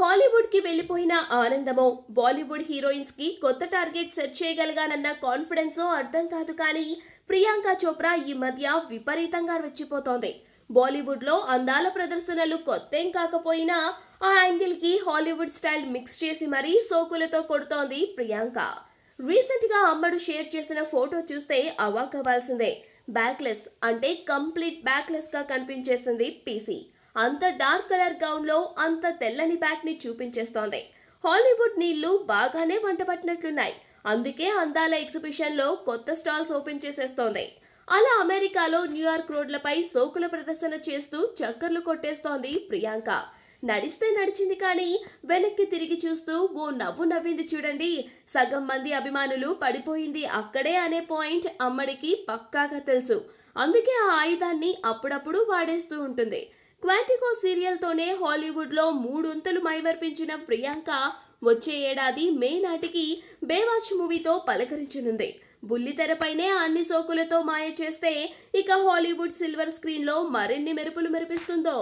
హాలీవుడ్కి వెళ్ళిపోయిన ఆనందమో బాలీవుడ్ హీరోయిన్స్కి కొత్త target set చేయగలిగానన్న కాన్ఫిడెన్సో అర్థం కాదు కానీ ప్రియాంక చోప్రా ఈ మధ్య విపరీతంగా రెచ్చిపోతోంది బాలీవుడ్లో అందాల ప్రదర్శనలు కొత్తేం కాకపోయినా ఆ యాంగిల్కి హాలీవుడ్ స్టైల్ మిక్స్ చేసి మరీ సోకులతో కొడుతోంది ప్రియాంక రీసెంట్గా అమ్మడు షేర్ చేసిన ఫోటో చూస్తే అవాక్ అవ్వాల్సిందే బ్యాక్లెస్ అంటే కంప్లీట్ బ్యాక్లెస్గా కనిపించేసింది పీసీ అంత డార్క్ కలర్ గౌన్లో అంత తెల్లని బ్యాగ్ని చూపించేస్తోంది హాలీవుడ్ నీళ్లు బాగానే వంటపట్టినట్లున్నాయి అందుకే అందాల ఎగ్జిబిషన్లో కొత్త స్టాల్స్ ఓపెన్ చేసేస్తోంది అలా అమెరికాలో న్యూయార్క్ రోడ్లపై సోకుల ప్రదర్శన చేస్తూ చక్కర్లు కొట్టేస్తోంది ప్రియాంక నడిస్తే నడిచింది కానీ వెనక్కి తిరిగి చూస్తూ ఓ నవ్వు నవ్వింది చూడండి సగం మంది అభిమానులు పడిపోయింది అక్కడే అనే పాయింట్ అమ్మడికి పక్కాగా తెలుసు అందుకే ఆ ఆయుధాన్ని అప్పుడప్పుడు వాడేస్తూ ఉంటుంది క్వాంటికో సీరియల్తోనే హాలీవుడ్లో మూడొంతులు మైమర్పించిన ప్రియాంక వచ్చే ఏడాది మే నాటికి బేవాచ్ మూవీతో పలకరించనుంది బుల్లితెరపైనే అన్ని సోకులతో మాయ చేస్తే ఇక హాలీవుడ్ సిల్వర్ స్క్రీన్లో మరిన్ని మెరుపులు మెరిపిస్తుందో